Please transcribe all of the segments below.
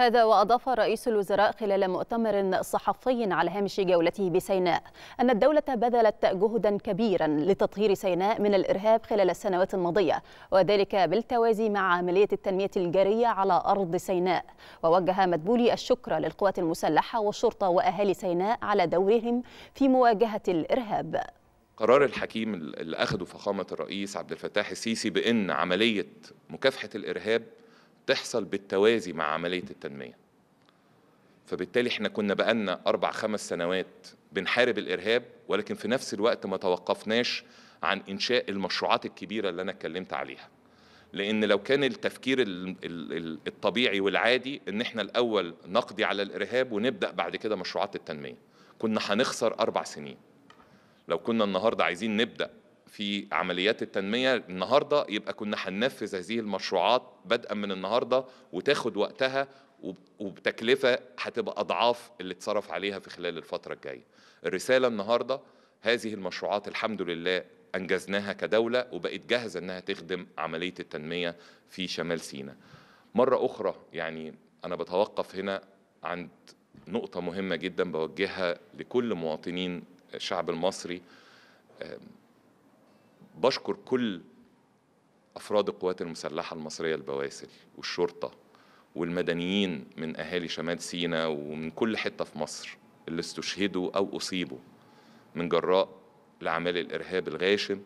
هذا وأضاف رئيس الوزراء خلال مؤتمر صحفي على هامش جولته بسيناء أن الدولة بذلت جهدا كبيرا لتطهير سيناء من الإرهاب خلال السنوات الماضية وذلك بالتوازي مع عملية التنمية الجارية على أرض سيناء ووجه مدبولي الشكر للقوات المسلحة والشرطة وأهالي سيناء على دورهم في مواجهة الإرهاب قرار الحكيم اللي أخده فخامة الرئيس عبد الفتاح السيسي بأن عملية مكافحة الإرهاب تحصل بالتوازي مع عملية التنمية فبالتالي احنا كنا بقالنا أربع خمس سنوات بنحارب الإرهاب ولكن في نفس الوقت ما توقفناش عن إنشاء المشروعات الكبيرة اللي أنا اتكلمت عليها لأن لو كان التفكير الطبيعي والعادي إن احنا الأول نقضي على الإرهاب ونبدأ بعد كده مشروعات التنمية كنا هنخسر أربع سنين لو كنا النهاردة عايزين نبدأ في عمليات التنمية النهاردة يبقى كنا هننفذ هذه المشروعات بدءا من النهاردة وتاخد وقتها وبتكلفة هتبقى أضعاف اللي اتصرف عليها في خلال الفترة الجاية الرسالة النهاردة هذه المشروعات الحمد لله أنجزناها كدولة وبقت جاهزة أنها تخدم عملية التنمية في شمال سيناء مرة أخرى يعني أنا بتوقف هنا عند نقطة مهمة جدا بوجهها لكل مواطنين الشعب المصري بشكر كل افراد القوات المسلحه المصريه البواسل والشرطه والمدنيين من اهالي شمال سيناء ومن كل حته في مصر اللي استشهدوا او اصيبوا من جراء الاعمال الارهاب الغاشم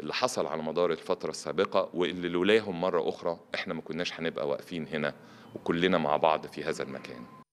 اللي حصل على مدار الفتره السابقه واللي لولاهم مره اخرى احنا ما كناش هنبقى واقفين هنا وكلنا مع بعض في هذا المكان